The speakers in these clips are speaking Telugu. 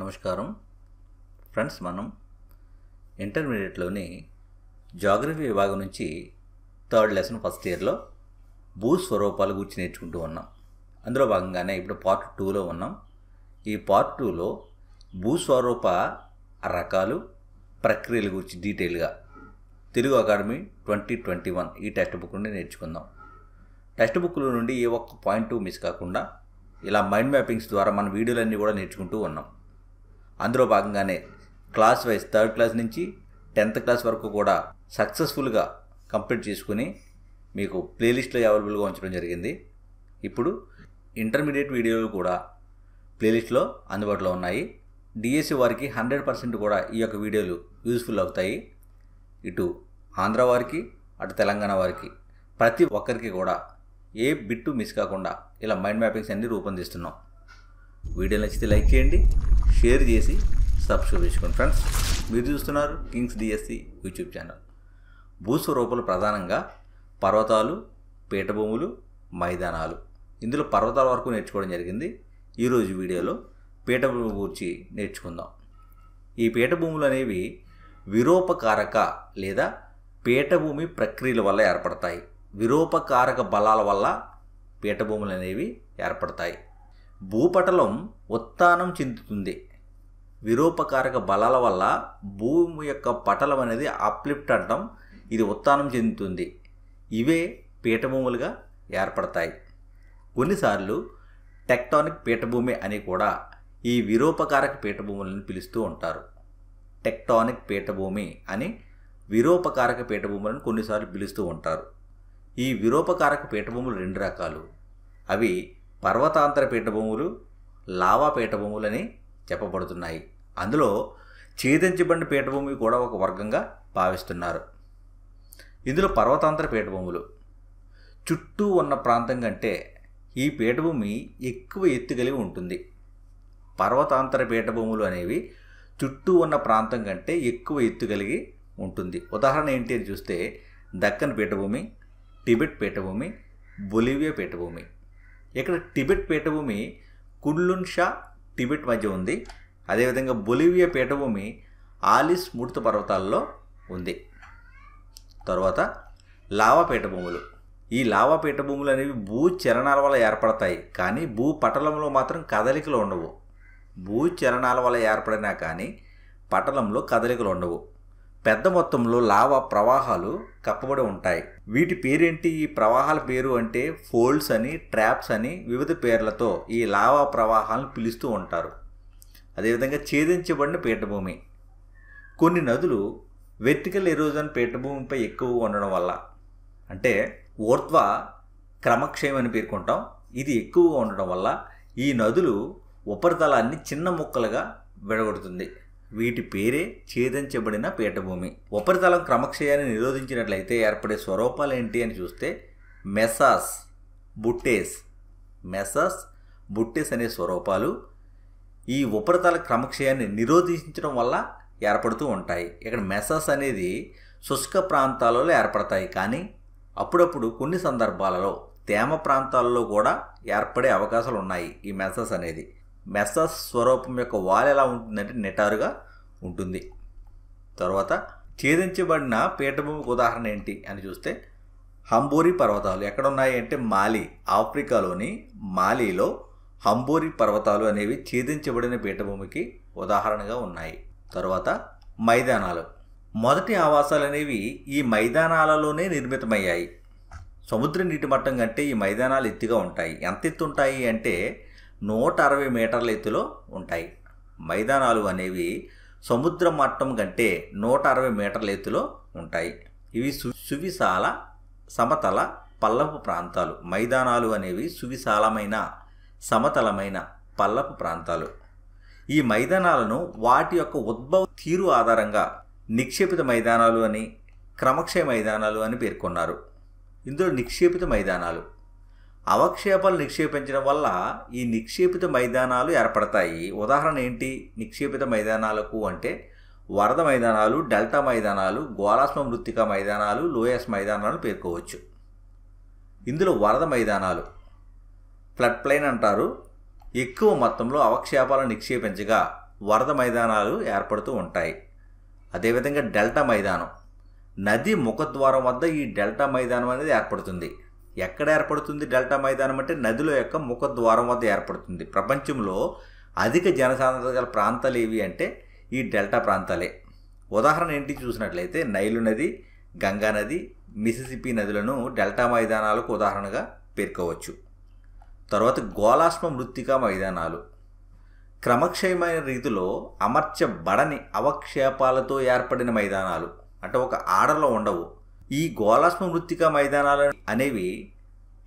నమస్కారం ఫ్రెండ్స్ మనం ఇంటర్మీడియట్లోని జాగ్రఫీ విభాగం నుంచి థర్డ్ లెసన్ ఫస్ట్ ఇయర్లో భూ స్వరూపాల గురించి నేర్చుకుంటూ ఉన్నాం అందులో భాగంగానే ఇప్పుడు పార్ట్ టూలో ఉన్నాం ఈ పార్ట్ టూలో భూస్వరూప రకాలు ప్రక్రియల గురించి డీటెయిల్గా Telugu academy twenty twenty one ఈ టెక్స్ట్ బుక్ నుండి నేర్చుకుందాం టెక్స్ట్ బుక్ల నుండి ఏ ఒక్క పాయింట్ మిస్ కాకుండా ఇలా మైండ్ మ్యాపింగ్స్ ద్వారా మన వీడియోలన్నీ కూడా నేర్చుకుంటూ ఉన్నాం అందులో భాగంగానే క్లాస్ వైజ్ థర్డ్ క్లాస్ నుంచి టెన్త్ క్లాస్ వరకు కూడా సక్సెస్ఫుల్గా కంప్లీట్ చేసుకుని మీకు ప్లేలిస్ట్లో అవైలబుల్గా ఉంచడం జరిగింది ఇప్పుడు ఇంటర్మీడియట్ వీడియోలు కూడా ప్లేలిస్ట్లో అందుబాటులో ఉన్నాయి డిఎస్సి వారికి హండ్రెడ్ పర్సెంట్ కూడా ఈ యొక్క వీడియోలు యూజ్ఫుల్ అవుతాయి ఇటు ఆంధ్ర వారికి అటు తెలంగాణ వారికి ప్రతి ఒక్కరికి కూడా ఏ బిట్టు మిస్ కాకుండా ఇలా మైండ్ మ్యాపింగ్స్ అన్ని రూపొందిస్తున్నాం వీడియో నచ్చితే లైక్ చేయండి షేర్ చేసి సబ్స్క్రైబ్ చేసుకోండి ఫ్రెండ్స్ మీరు చూస్తున్నారు కింగ్స్ డిఎస్సి యూట్యూబ్ ఛానల్ భూస్వరూపాలు ప్రధానంగా పర్వతాలు పీఠభూములు మైదానాలు ఇందులో పర్వతాల వరకు నేర్చుకోవడం జరిగింది ఈరోజు వీడియోలో పీఠభూమి గురించి నేర్చుకుందాం ఈ పీఠభూములు అనేవి విరూపకారక లేదా పీఠభూమి ప్రక్రియల వల్ల ఏర్పడతాయి విరూపకారక బలాల వల్ల పీఠభూములు అనేవి ఏర్పడతాయి భూపటలం ఉత్తానం చెందుతుంది విరూపకారక బలాల వల్ల భూమి యొక్క పటలం అనేది అప్లిఫ్ట్ అంటాం ఇది ఉత్తానం చెందుతుంది ఇవే పీఠభూములుగా ఏర్పడతాయి కొన్నిసార్లు టెక్టానిక్ పీఠభూమి అని కూడా ఈ విరూపకారక పీఠభూములను పిలుస్తూ ఉంటారు టెక్టానిక్ పీఠభూమి అని విరూపకారక పీఠభూములను కొన్నిసార్లు పిలుస్తూ ఉంటారు ఈ విరూపకారక పీఠభూములు రెండు రకాలు అవి పర్వతాంతర పీఠభూములు లావా పీఠభూములు అని చెప్పబడుతున్నాయి అందులో ఛేదించబడిన పీఠభూమి కూడా ఒక వర్గంగా భావిస్తున్నారు ఇందులో పర్వతాంతర పీఠభూములు చుట్టూ ఉన్న ప్రాంతం కంటే ఈ పీఠభూమి ఎక్కువ ఎత్తు కలిగి ఉంటుంది పర్వతాంతర పీఠభూములు అనేవి చుట్టూ ఉన్న ప్రాంతం కంటే ఎక్కువ ఎత్తు కలిగి ఉంటుంది ఉదాహరణ ఏంటి అని చూస్తే దక్కన్ పీఠభూమి టిబెట్ పీఠభూమి బొలివియా పీఠభూమి ఇక్కడ టిబెట్ పీఠభూమి కుల్లున్ షా టిబెట్ మధ్య ఉంది అదేవిధంగా బొలివియా పీఠభూమి ఆలిస్ ముడత పర్వతాల్లో ఉంది తర్వాత లావా పీఠభూములు ఈ లావా పీఠభూములు అనేవి భూ చరణాల వల్ల ఏర్పడతాయి కానీ భూ పటలంలో మాత్రం కదలికలు ఉండవు భూ చరణాల వల్ల ఏర్పడినా కానీ పటలంలో కదలికలు ఉండవు పెద్ద మొత్తంలో లావా ప్రవాహాలు కప్పబడి ఉంటాయి వీటి పేరేంటి ఈ ప్రవాహాల పేరు అంటే ఫోల్డ్స్ అని ట్రాప్స్ అని వివిధ పేర్లతో ఈ లావా ప్రవాహాలను పిలుస్తూ ఉంటారు అదేవిధంగా ఛేదించబడిన పీఠభూమి కొన్ని నదులు వెర్టికల్ ఎరోజన్ పీఠభూమిపై ఎక్కువగా ఉండడం వల్ల అంటే ఊర్ధ్వ క్రమక్షయం అని పేర్కొంటాం ఇది ఎక్కువగా ఉండడం వల్ల ఈ నదులు ఉపరితలాన్ని చిన్న ముక్కలుగా విడగొడుతుంది వీటి పేరే ఛేదించబడిన పీఠభూమి ఉపరితలం క్రమక్షయాన్ని నిరోధించినట్లయితే ఏర్పడే స్వరూపాలు ఏంటి అని చూస్తే మెసాస్ బుట్టేస్ మెసాస్ బుట్టేస్ అనే స్వరూపాలు ఈ ఉపరితల క్రమక్షయాన్ని నిరోధించడం వల్ల ఏర్పడుతూ ఉంటాయి ఇక్కడ మెసాస్ అనేది శుష్క ప్రాంతాలలో ఏర్పడతాయి కానీ అప్పుడప్పుడు కొన్ని సందర్భాలలో తేమ ప్రాంతాలలో కూడా ఏర్పడే అవకాశాలు ఉన్నాయి ఈ మెసాస్ అనేది మెస్స స్వరూపం యొక్క వాల్ ఎలా ఉంటుందంటే నిటారుగా ఉంటుంది తర్వాత ఛేదించబడిన పీఠభూమికి ఉదాహరణ ఏంటి అని చూస్తే హంబూరి పర్వతాలు ఎక్కడ ఉన్నాయి అంటే మాలి ఆఫ్రికాలోని మాలిలో హంబూరి పర్వతాలు అనేవి ఛేదించబడిన పీఠభూమికి ఉదాహరణగా ఉన్నాయి తర్వాత మైదానాలు మొదటి ఆవాసాలు అనేవి ఈ మైదానాలలోనే నిర్మితమయ్యాయి సముద్ర నీటి మట్టం కంటే ఈ మైదానాలు ఎత్తుగా ఉంటాయి ఎంత ఎత్తు ఉంటాయి అంటే నూట అరవై మీటర్ల ఎత్తులో ఉంటాయి మైదానాలు అనేవి సముద్ర మట్టం కంటే నూట అరవై మీటర్ల ఎత్తులో ఉంటాయి ఇవి సు సువిశాల సమతల పల్లపు ప్రాంతాలు మైదానాలు అనేవి సువిశాలమైన సమతలమైన పల్లపు ప్రాంతాలు ఈ మైదానాలను వాటి యొక్క ఉద్భవ తీరు ఆధారంగా నిక్షేపిత మైదానాలు అని క్రమక్షయ మైదానాలు అని పేర్కొన్నారు ఇందులో నిక్షేపిత మైదానాలు అవక్షేపాలు నిక్షేపించడం వల్ల ఈ నిక్షేపిత మైదానాలు ఏర్పడతాయి ఉదాహరణ ఏంటి నిక్షేపిత మైదానాలకు అంటే వరద మైదానాలు డెల్టా మైదానాలు గోలాస్మ మృత్తిక మైదానాలు లోయస్ మైదానాలు పేర్కోవచ్చు ఇందులో వరద మైదానాలు ఫ్లడ్ ప్లైన్ అంటారు ఎక్కువ మొత్తంలో అవక్షేపాలను నిక్షేపించగా వరద మైదానాలు ఏర్పడుతూ ఉంటాయి అదేవిధంగా డెల్టా మైదానం నది ముఖద్వారం వద్ద ఈ డెల్టా మైదానం అనేది ఏర్పడుతుంది ఎక్కడ ఏర్పడుతుంది డెల్టా మైదానం అంటే నదుల యొక్క ముఖద్వారం వద్ద ఏర్పడుతుంది ప్రపంచంలో అధిక జనసాంద్రత గల ప్రాంతాలు ఏవి అంటే ఈ డెల్టా ప్రాంతాలే ఉదాహరణ ఏంటి చూసినట్లయితే నైలు నది గంగా నది మిసిసిపి నదులను డెల్టా మైదానాలకు ఉదాహరణగా పేర్కోవచ్చు తర్వాత గోళాష్మ మృత్తికా మైదానాలు క్రమక్షయమైన రీతిలో అమర్చబడని అవక్షేపాలతో ఏర్పడిన మైదానాలు అంటే ఒక ఆడలో ఉండవు ఈ గోలాస్మ మృత్తిక మైదానాలు అనేవి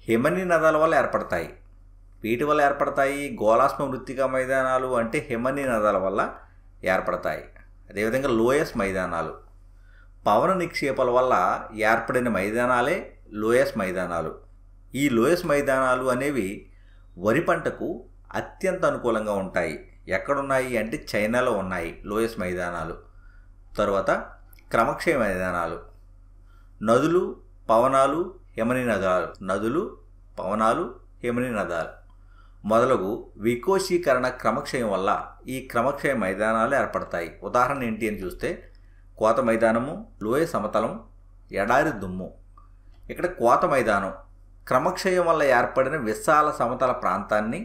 హిమని నదాల వల్ల ఏర్పడతాయి వీటి వల్ల ఏర్పడతాయి గోలాస్మ మృత్తిక మైదానాలు అంటే హిమని నదాల వల్ల ఏర్పడతాయి అదేవిధంగా లోయస్ మైదానాలు పవన నిక్షేపాల వల్ల ఏర్పడిన మైదానాలే లోయస్ మైదానాలు ఈ లోయస్ మైదానాలు అనేవి వరి పంటకు అత్యంత అనుకూలంగా ఉంటాయి ఎక్కడున్నాయి అంటే చైనాలో ఉన్నాయి లోయస్ మైదానాలు తర్వాత క్రమక్షయ మైదానాలు నదులు పవనాలు హిమని నదాలు నదులు పవనాలు హిమని నదాలు మొదలగు వికోశీకరణ క్రమక్షయం వల్ల ఈ క్రమక్షయ మైదానాలు ఏర్పడతాయి ఉదాహరణ ఏంటి అని చూస్తే కోత మైదానము లోయ సమతలం ఎడారి దుమ్ము ఇక్కడ కోత మైదానం క్రమక్షయం వల్ల ఏర్పడిన విశాల సమతల ప్రాంతాన్ని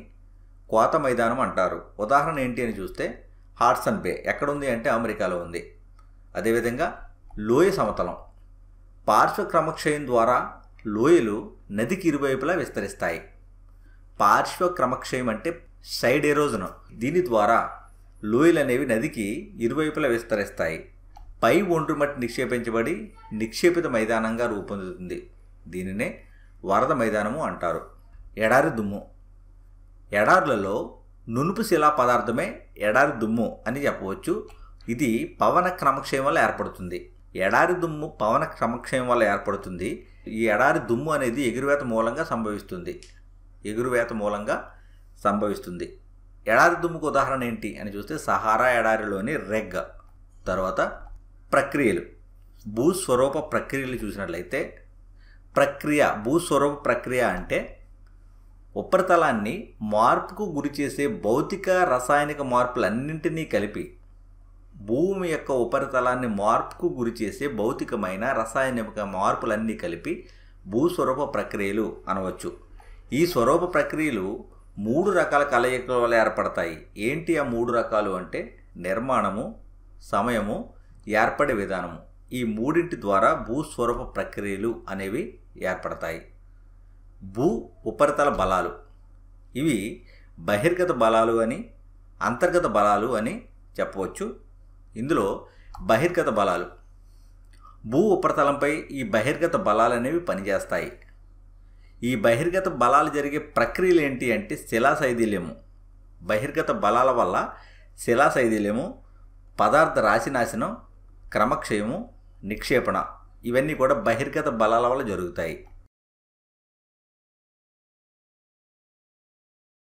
కోత మైదానం అంటారు ఉదాహరణ ఏంటి అని చూస్తే హాట్సన్ బే ఎక్కడుంది అంటే అమెరికాలో ఉంది అదేవిధంగా లోయ సమతలం పార్శ్వక్రమక్షయం ద్వారా లోయలు నదికి ఇరువైపులా విస్తరిస్తాయి పార్శ్వక్రమక్షయం అంటే సైడ్ ఎరోజన్ దీని ద్వారా లోయలు అనేవి నదికి ఇరువైపులా విస్తరిస్తాయి పై ఒండ్రు మట్టి నిక్షేపించబడి నిక్షేపిత మైదానంగా రూపొందుతుంది దీనినే వరద మైదానము అంటారు ఎడారి దుమ్ము ఎడారులలో నునుపు శిలా పదార్థమే ఎడారి దుమ్ము అని చెప్పవచ్చు ఇది పవన క్రమక్షయం వల్ల ఏర్పడుతుంది ఎడారి దుమ్ము పవన క్రమక్షయం వల్ల ఏర్పడుతుంది ఈ ఎడారి దుమ్ము అనేది ఎగురువేత మూలంగా సంభవిస్తుంది ఎగురువేత మూలంగా సంభవిస్తుంది ఎడారి దుమ్ముకు ఉదాహరణ ఏంటి అని చూస్తే సహారా ఎడారిలోని రెగ్గ తర్వాత ప్రక్రియలు భూస్వరూప ప్రక్రియలు చూసినట్లయితే ప్రక్రియ భూస్వరూప ప్రక్రియ అంటే ఉపరితలాన్ని మార్పుకు గురి చేసే భౌతిక రసాయనిక మార్పులన్నింటినీ కలిపి భూమి యొక్క ఉపరితలాన్ని మార్పుకు గురిచేసే భౌతికమైన రసాయనిక మార్పులన్నీ కలిపి భూస్వరూప ప్రక్రియలు అనవచ్చు ఈ స్వరూప ప్రక్రియలు మూడు రకాల కలయికల వల్ల ఏర్పడతాయి ఏంటి ఆ మూడు రకాలు అంటే నిర్మాణము సమయము ఏర్పడే విధానము ఈ మూడింటి ద్వారా భూస్వరూప ప్రక్రియలు అనేవి ఏర్పడతాయి భూ ఉపరితల బలాలు ఇవి బహిర్గత బలాలు అని అంతర్గత బలాలు అని చెప్పవచ్చు ఇందులో బహిర్గత బలాలు భూ ఉపరితలంపై ఈ బహిర్గత బలాలు అనేవి పనిచేస్తాయి ఈ బహిర్గత బలాలు జరిగే ప్రక్రియలు ఏంటి అంటే శిలాశైథిల్యము బహిర్గత బలాల వల్ల శిలాశైథిల్యము పదార్థ రాశినాశనం క్రమక్షయము నిక్షేపణ ఇవన్నీ కూడా బహిర్గత బలాల వల్ల జరుగుతాయి